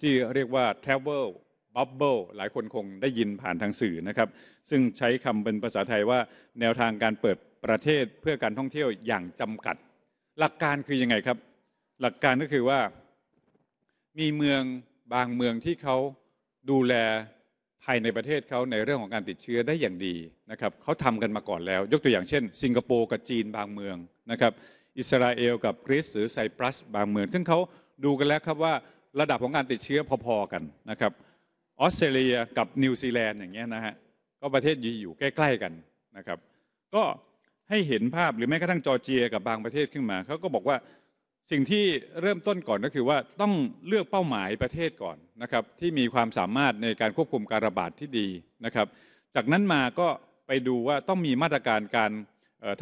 ที่เรียกว่า Travel Bubble หลายคนคงได้ยินผ่านทางสื่อนะครับ ซึ่งใช้คำเป็นภาษาไทยว่าแนวทางการเปิดประเทศเพื่อการท่องเที่ยวอย่างจำกัด หลักการคือยังไงครับ หลักการก็คือว่ามีเมืองบางเมืองที่เขาดูแลภายในประเทศเขาในเรื่องของการติดเชื้อได้อย่างดีนะครับเขาทำกันมาก่อนแล้ว ยกตัวอย่างเช่น สิงคโปร์กับจีนบางเมืองนะครับ อิสราเอล กับกรีซหรือไซปรัส บางเมือง ซึ่งเขาดูกันแล้วครับว่าระดับของการติดเชื้อพอ ๆกันนะครับออสเตรเลียกับนิวซีแลนด์อย่างเงี้ยนะฮะก็ประเทศอยู่ใกล้ ๆกันนะครับ ก็ให้เห็นภาพหรือแม้กระทั่งจอร์เจียกับบางประเทศขึ้นมาเขาก็บอกว่าสิ่งที่เริ่มต้นก่อนก็คือว่าต้องเลือกเป้าหมายประเทศก่อนนะครับ ที่มีความสามารถในการควบคุมการระบาดที่ดีนะครับ จากนั้นมาก็ไปดูว่าต้องมีมาตรการการ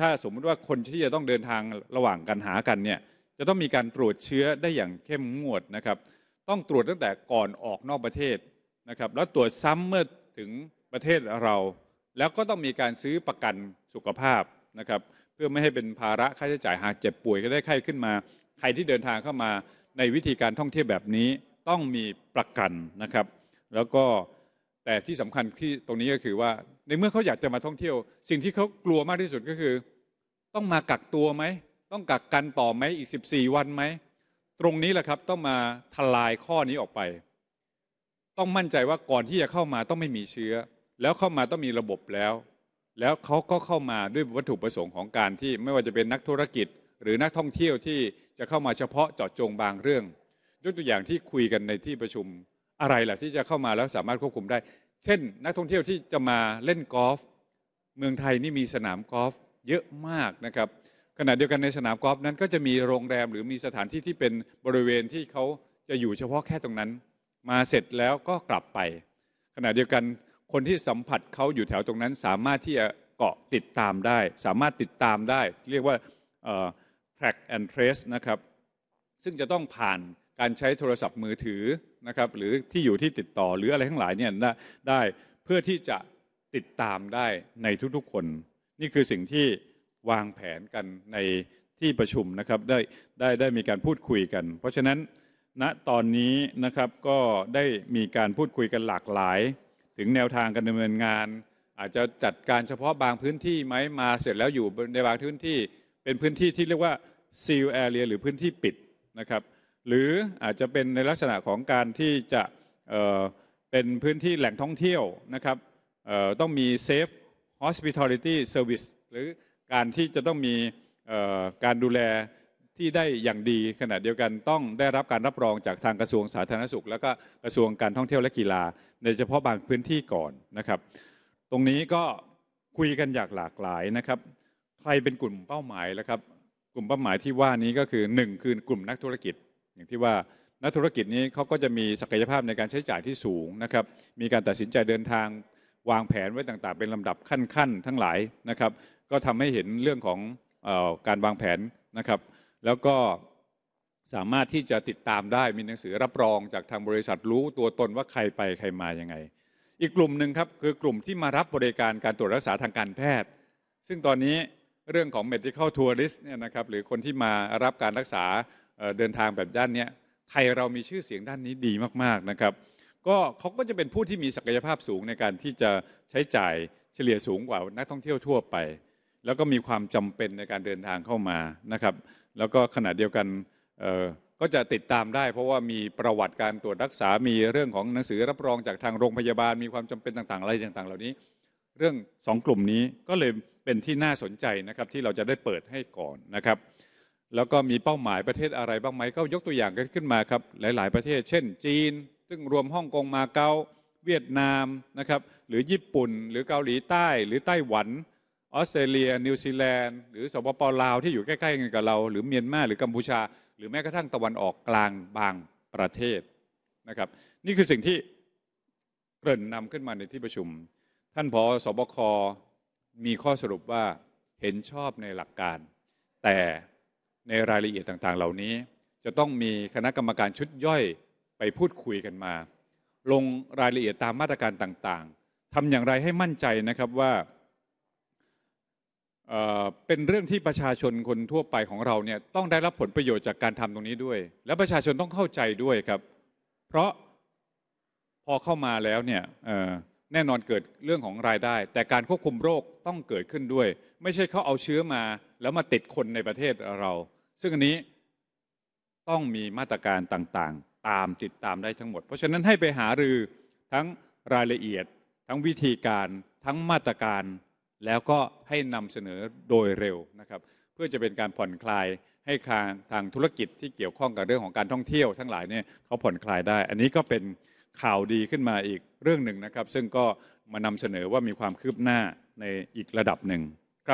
ถ้าสมมุติว่าคนที่จะต้องเดินทางระหว่างกันหากันเนี่ยจะต้องมีการตรวจเชื้อได้อย่างเข้มงวดนะครับต้องตรวจตั้งแต่ก่อนออกนอกประเทศนะครับ แล้วตรวจซ้ำเมื่อถึงประเทศเรา แล้วก็ต้องมีการซื้อประกันสุขภาพนะครับ เพื่อไม่ให้เป็นภาระค่าใช้จ่ายหากเจ็บป่วย ก็ได้ไข้ขึ้นมาใครที่เดินทางเข้ามาในวิธีการท่องเที่ยวแบบนี้ต้องมีประกันนะครับ แล้วก็แต่ที่สำคัญที่ตรงนี้ก็คือว่าในเมื่อเขาอยากจะมาท่องเที่ยวสิ่งที่เขากลัวมากที่สุดก็คือ ต้องมากักตัวไหมต้องกักกันต่อไหมอีก 14 วันไหมตรงนี้แหละครับ ต้องมาทลายข้อนี้ออกไป ต้องมั่นใจว่าก่อนที่จะเข้ามาต้องไม่มีเชื้อ แล้วเข้ามาต้องมีระบบแล้ว แล้วเขาก็เข้ามาด้วยวัตถุประสงค์ของการที่ ไม่ว่าจะเป็นนักธุรกิจ หรือนักท่องเที่ยวที่จะเข้ามาเฉพาะเจาะจงบางเรื่อง ยกตัวอย่างที่คุยกันในที่ประชุมอะไรล่ะที่จะเข้ามาแล้วสามารถควบคุมได้ เช่น นักท่องเที่ยวที่จะมาเล่นกอล์ฟเมืองไทยนี่มีสนามกอล์ฟเยอะมากนะครับขณะเดียวกัน ในสนามกอล์ฟนั้นก็จะมีโรงแรม หรือมีสถานที่ที่เป็นบริเวณที่เขาจะอยู่เฉพาะแค่ตรงนั้น มาเสร็จแล้วก็กลับไป ขณะเดียวกันคนที่สัมผัสเขาอยู่แถวตรงนั้น สามารถที่จะเกาะติดตามได้ สามารถติดตามได้เรียกว่า track and trace นะครับซึ่งจะต้องผ่านการใช้โทรศัพท์มือถือนะครับหรือที่อยู่ที่ติดต่อหรืออะไรทั้งหลายเนี่ยได้เพื่อที่จะติดตามได้ในทุกๆคน นี่คือสิ่งที่วางแผนกันในที่ประชุมนะครับได้ได้ได้มีการพูดคุยกัน เพราะฉะนั้นณนะตอนนี้นะครับก็ได้มีการพูดคุยกันหลากหลาย ถึงแนวทางการดำเนินงาน อาจจะจัดการเฉพาะบางพื้นที่ไหมมาเสร็จแล้วอยู่ในบางพื้นที่เป็นพื้นที่ที่เรียกว่า seal area หรือพื้นที่ปิดนะครับหรืออาจจะเป็นในลักษณะของการที่จะเเป็นพื้นที่แหล่งท่องเที่ยวนะครับต้องมี safe hospitality service หรือการที่จะต้องมีการดูแลที่ได้อย่างดีขณะเดียวกันต้องได้รับการรับรองจากทางกระทรวงสาธารณสุข และก็กระทรวงการท่องเที่ยวและกีฬา ในเฉพาะบางพื้นที่ก่อนนะครับ ตรงนี้ก็คุยกันอย่างหลากหลายนะครับ ใครเป็นกลุ่มเป้าหมายแล้วครับ กลุ่มเป้าหมายที่ว่านี้ก็คือ1คือกลุ่มนักธุรกิจ อย่างที่ว่านักธุรกิจนี้เขาก็จะมีศักยภาพในการใช้จ่ายที่สูงนะครับมีการตัดสินใจเดินทางวางแผนไว้ต่างๆ เป็นลำดับขั้นๆทั้งหลายนะครับก็ทำให้เห็นเรื่องของการวางแผนนะครับ แล้วก็สามารถที่จะติดตามได้มีหนังสือรับรองจากทางบริษัทรู้ตัวตนว่าใครไปใครมายังไง อีกกลุ่มหนึ่งครับคือกลุ่มที่มารับบริการการตรวจรักษาทางการแพทย์ ซึ่งตอนนี้เรื่องของ medical tourist เนี่ยนะครับหรือคนที่มารับการรักษาเดินทางแบบด้านนี้ไทยเรามีชื่อเสียงด้านนี้ดีมากๆนะครับก็เขาก็จะเป็นผู้ที่มีศักยภาพสูงในการที่จะใช้จ่ายเฉลี่ยสูงกว่านักท่องเที่ยวทั่วไปแล้วก็มีความจำเป็นในการเดินทางเข้ามานะครับแล้วก็ขณะเดียวกันก็จะติดตามได้เพราะว่ามีประวัติการตรวจรักษา มีเรื่องของหนังสือรับรองจากทางโรงพยาบาล มีความจำเป็นต่างๆอะไรต่างๆเหล่านี้ เรื่องสองกลุ่มนี้ก็เลยเป็นที่น่าสนใจนะครับที่เราจะได้เปิดให้ก่อนนะครับแล้วก็มีเป้าหมายประเทศอะไรบ้างไหมก็ยกตัวอย่างกันขึ้นมาครับหลาย ๆประเทศ เช่นจีน ซึ่งรวมฮ่องกงมาเก๊าเวียดนามนะครับหรือญี่ปุ่น หรือเกาหลีใต้ หรือไต้หวันออสเตรเลียนิวซีแลนด์หรือสปปลาวที่อยู่ใกล้ๆกันกับเรา หรือเมียนมาหรือกัมพูชา หรือแม้กระทั่งตะวันออกกลางบางประเทศนะครับ นี่คือสิ่งที่เกริ่นนำขึ้นมาในที่ประชุม ท่านพอสบคมีข้อสรุปว่าเห็นชอบในหลักการ แต่ในรายละเอียดต่างๆ เหล่านี้ จะต้องมีคณะกรรมการชุดย่อยไปพูดคุยกันมา ลงรายละเอียดตามมาตรการต่างๆทำอย่างไรให้มั่นใจนะครับว่าเป็นเรื่องที่ประชาชนคนทั่วไปของเราเนี่ยต้องได้รับผลประโยชน์จากการทำตรงนี้ด้วย และประชาชนต้องเข้าใจด้วยครับ เพราะพอเข้ามาแล้วเนี่ยแน่นอนเกิดเรื่องของรายได้ แต่การควบคุมโรคต้องเกิดขึ้นด้วย ไม่ใช่เขาเอาเชื้อมา แล้วมาติดคนในประเทศเรา ซึ่งอันนี้ต้องมีมาตรการต่าง ๆ ตามติดตามได้ทั้งหมด เพราะฉะนั้นให้ไปหารือทั้งรายละเอียด ทั้งวิธีการทั้งมาตรการแล้วก็ให้นำเสนอโดยเร็วนะครับเพื่อจะเป็นการผ่อนคลายให้ทางทางธุรกิจที่เกี่ยวข้องกับเรื่องของการท่องเที่ยวทั้งหลายเนี่ยเขาผ่อนคลายได้ อันนี้ก็เป็นข่าวดีขึ้นมาอีกเรื่องหนึ่งนะครับ ซึ่งก็มานำเสนอว่ามีความคืบหน้าในอีกระดับหนึ่ง